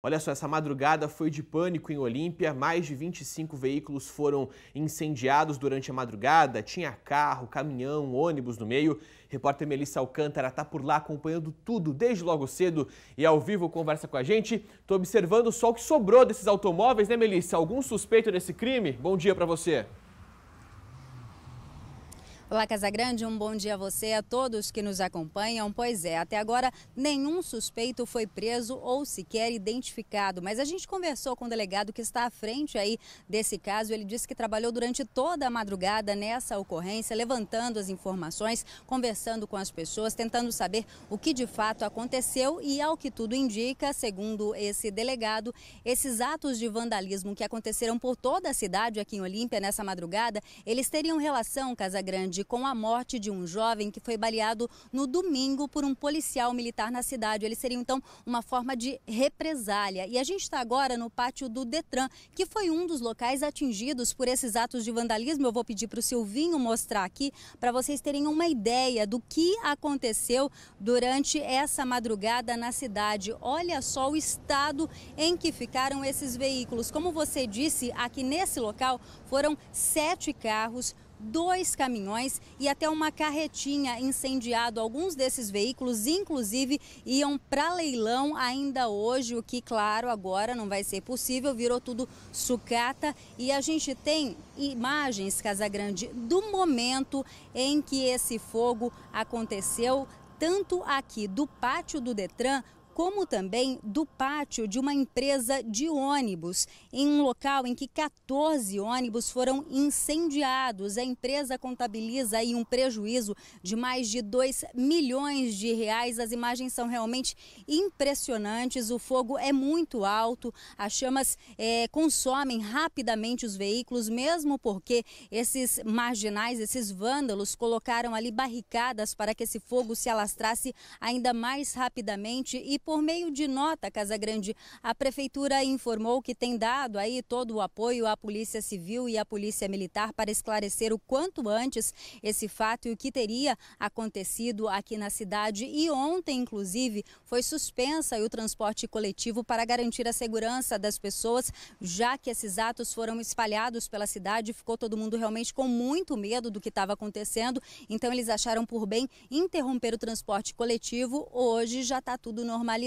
Olha só, essa madrugada foi de pânico em Olímpia. Mais de 25 veículos foram incendiados durante a madrugada. Tinha carro, caminhão, ônibus no meio. Repórter Melissa Alcântara está por lá acompanhando tudo desde logo cedo e ao vivo conversa com a gente. Estou observando só o que sobrou desses automóveis, né, Melissa? Algum suspeito desse crime? Bom dia para você. Olá, Casagrande, um bom dia a você, a todos que nos acompanham. Pois é, até agora nenhum suspeito foi preso ou sequer identificado, mas a gente conversou com o delegado que está à frente aí desse caso. Ele disse que trabalhou durante toda a madrugada nessa ocorrência, levantando as informações, conversando com as pessoas, tentando saber o que de fato aconteceu e, ao que tudo indica, segundo esse delegado, esses atos de vandalismo que aconteceram por toda a cidade aqui em Olímpia nessa madrugada, eles teriam relação, Casagrande, cidade com a morte de um jovem que foi baleado no domingo por um policial militar na cidade. Ele seria então uma forma de represália. E a gente está agora no pátio do Detran, que foi um dos locais atingidos por esses atos de vandalismo. Eu vou pedir para o Silvinho mostrar aqui para vocês terem uma ideia do que aconteceu durante essa madrugada na cidade. Olha só o estado em que ficaram esses veículos. Como você disse, aqui nesse local foram sete carros dois caminhões e até uma carretinha incendiado. Alguns desses veículos, inclusive, iam para leilão ainda hoje, o que, claro, agora não vai ser possível, virou tudo sucata. E a gente tem imagens, Casagrande, do momento em que esse fogo aconteceu, tanto aqui do pátio do Detran como também do pátio de uma empresa de ônibus, em um local em que 14 ônibus foram incendiados. A empresa contabiliza aí um prejuízo de mais de 2 milhões de reais. As imagens são realmente impressionantes, o fogo é muito alto, as chamas é, consomem rapidamente os veículos, mesmo porque esses marginais, esses vândalos, colocaram ali barricadas para que esse fogo se alastrasse ainda mais rapidamente e por meio de nota, casa grande, a Prefeitura informou que tem dado aí todo o apoio à Polícia Civil e à Polícia Militar para esclarecer o quanto antes esse fato e o que teria acontecido aqui na cidade. E ontem, inclusive, foi suspensa o transporte coletivo para garantir a segurança das pessoas, já que esses atos foram espalhados pela cidade. Ficou todo mundo realmente com muito medo do que estava acontecendo. Então, eles acharam por bem interromper o transporte coletivo. Hoje já está tudo normalizado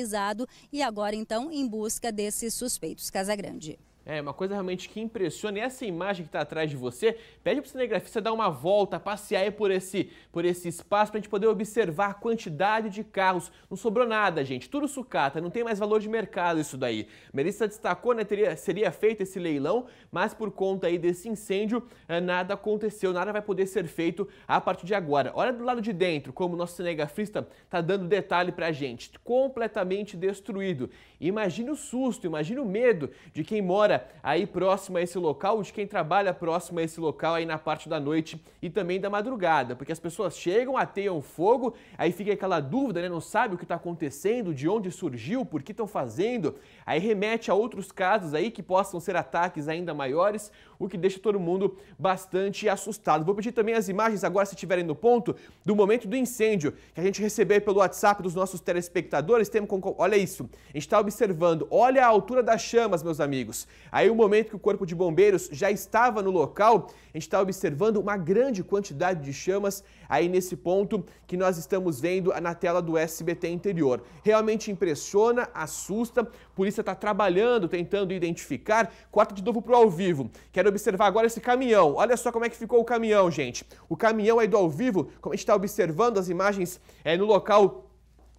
e agora então em busca desses suspeitos. casa grande é, uma coisa realmente que impressiona. E essa imagem que está atrás de você, pede para o cinegrafista dar uma volta, passear por esse, por esse espaço, para a gente poder observar a quantidade de carros. Não sobrou nada, gente. Tudo sucata, não tem mais valor de mercado isso daí. Melissa destacou, né, teria, seria feito esse leilão, mas por conta aí desse incêndio, eh, nada aconteceu, nada vai poder ser feito a partir de agora. Olha do lado de dentro, como o nosso cinegrafista está dando detalhe para a gente. Completamente destruído. Imagina o susto, imagina o medo de quem mora mora aí próximo a esse local, de quem trabalha próximo a esse local aí na parte da noite e também da madrugada, porque as pessoas chegam, ateiam fogo, aí fica aquela dúvida, né? Não sabe o que está acontecendo, de onde surgiu, por que estão fazendo, aí remete a outros casos aí que possam ser ataques ainda maiores, o que deixa todo mundo bastante assustado. Vou pedir também as imagens agora, se estiverem no ponto, do momento do incêndio que a gente recebeu pelo WhatsApp dos nossos telespectadores. Temos, olha isso, a gente está observando, olha a altura das chamas, meus amigos. Aí, o momento que o Corpo de Bombeiros já estava no local, a gente está observando uma grande quantidade de chamas aí nesse ponto que nós estamos vendo na tela do SBT interior. Realmente impressiona, assusta, a polícia está trabalhando, tentando identificar. Corta de novo para o ao vivo. Quero observar agora esse caminhão. Olha só como é que ficou o caminhão, gente. O caminhão aí é do ao vivo, como a gente está observando as imagens é, no local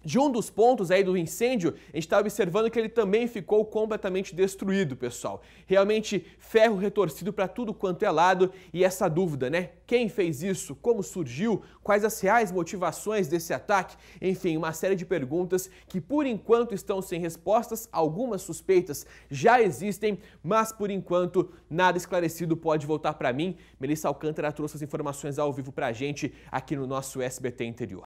de um dos pontos aí do incêndio, a gente está observando que ele também ficou completamente destruído, pessoal. Realmente ferro retorcido para tudo quanto é lado e essa dúvida, né? Quem fez isso? Como surgiu? Quais as reais motivações desse ataque? Enfim, uma série de perguntas que por enquanto estão sem respostas. Algumas suspeitas já existem, mas por enquanto nada esclarecido pode voltar para mim. Melissa Alcântara trouxe as informações ao vivo para a gente aqui no nosso SBT Interior.